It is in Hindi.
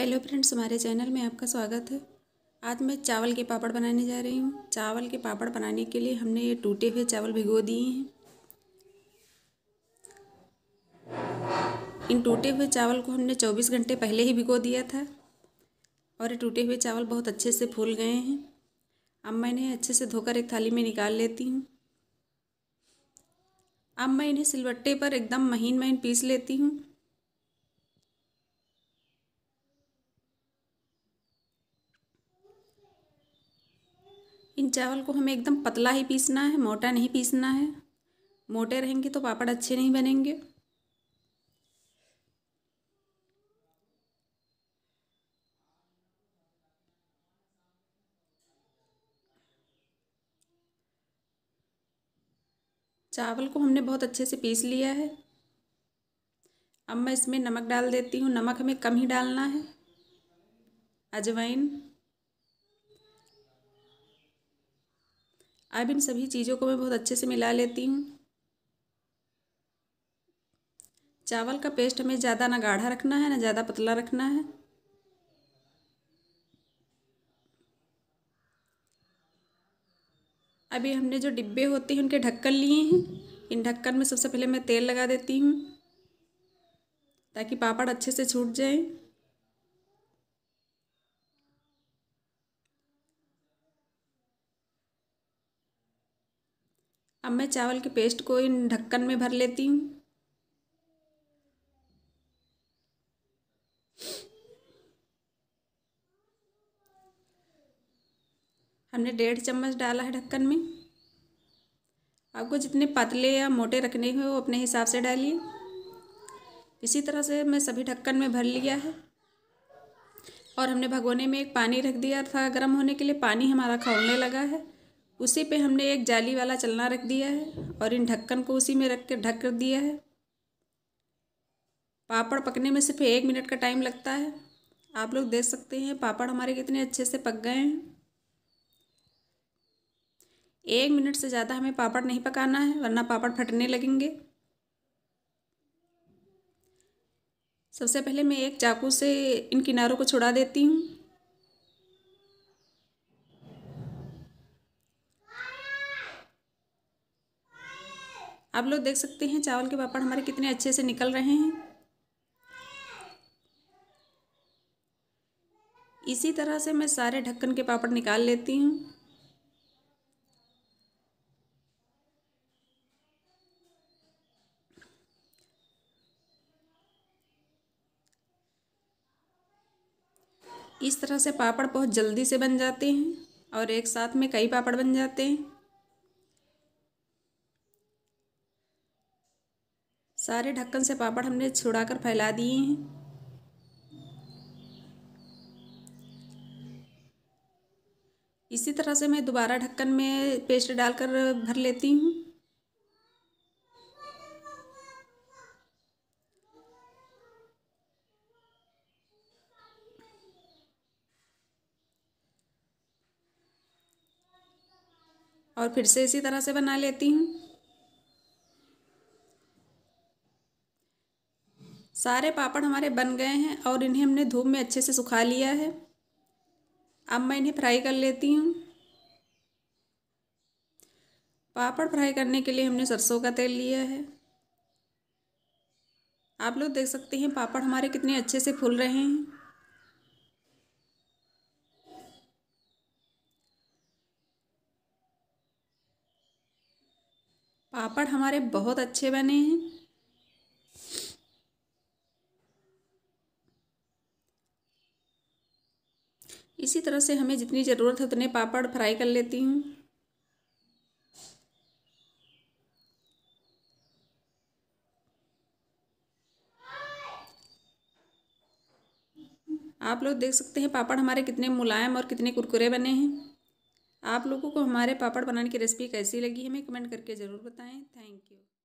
हेलो फ्रेंड्स हमारे चैनल में आपका स्वागत है आज मैं चावल के पापड़ बनाने जा रही हूँ चावल के पापड़ बनाने के लिए हमने ये टूटे हुए चावल भिगो दिए हैं इन टूटे हुए चावल को हमने 24 घंटे पहले ही भिगो दिया था और ये टूटे हुए चावल बहुत अच्छे से फूल गए हैं अब मैंने अच्छे से धोकर एक थाली में निकाल लेती हूँ अब मैं इन्हें सिलवट्टे पर एकदम महीन महीन पीस लेती हूँ इन चावल को हमें एकदम पतला ही पीसना है मोटा नहीं पीसना है मोटे रहेंगे तो पापड़ अच्छे नहीं बनेंगे चावल को हमने बहुत अच्छे से पीस लिया है अब मैं इसमें नमक डाल देती हूँ नमक हमें कम ही डालना है अजवाइन अब इन सभी चीज़ों को मैं बहुत अच्छे से मिला लेती हूँ चावल का पेस्ट हमें ज़्यादा ना गाढ़ा रखना है ना ज़्यादा पतला रखना है अभी हमने जो डिब्बे होते हैं उनके ढक्कन लिए हैं इन ढक्कन में सबसे पहले मैं तेल लगा देती हूँ ताकि पापड़ अच्छे से छूट जाएं अब मैं चावल के पेस्ट को इन ढक्कन में भर लेती हूँ हमने डेढ़ चम्मच डाला है ढक्कन में आपको जितने पतले या मोटे रखने हो अपने हिसाब से डालिए इसी तरह से मैं सभी ढक्कन में भर लिया है और हमने भगोने में एक पानी रख दिया था गर्म होने के लिए पानी हमारा खौलने लगा है उसी पे हमने एक जाली वाला चलना रख दिया है और इन ढक्कन को उसी में रख के ढक कर दिया है पापड़ पकने में सिर्फ एक मिनट का टाइम लगता है आप लोग देख सकते हैं पापड़ हमारे कितने अच्छे से पक गए हैं एक मिनट से ज़्यादा हमें पापड़ नहीं पकाना है वरना पापड़ फटने लगेंगे सबसे पहले मैं एक चाकू से इन किनारों को छुड़ा देती हूँ आप लोग देख सकते हैं चावल के पापड़ हमारे कितने अच्छे से निकल रहे हैं इसी तरह से मैं सारे ढक्कन के पापड़ निकाल लेती हूँ इस तरह से पापड़ बहुत जल्दी से बन जाते हैं और एक साथ में कई पापड़ बन जाते हैं सारे ढक्कन से पापड़ हमने छुड़ाकर फैला दिए हैं इसी तरह से मैं दोबारा ढक्कन में पेस्ट डालकर भर लेती हूँ और फिर से इसी तरह से बना लेती हूँ सारे पापड़ हमारे बन गए हैं और इन्हें हमने धूप में अच्छे से सुखा लिया है अब मैं इन्हें फ्राई कर लेती हूँ पापड़ फ्राई करने के लिए हमने सरसों का तेल लिया है आप लोग देख सकते हैं पापड़ हमारे कितने अच्छे से फूल रहे हैं पापड़ हमारे बहुत अच्छे बने हैं इसी तरह से हमें जितनी ज़रूरत है उतने पापड़ फ्राई कर लेती हूँ आप लोग देख सकते हैं पापड़ हमारे कितने मुलायम और कितने कुरकुरे बने हैं आप लोगों को हमारे पापड़ बनाने की रेसिपी कैसी लगी हमें कमेंट करके ज़रूर बताएं थैंक यू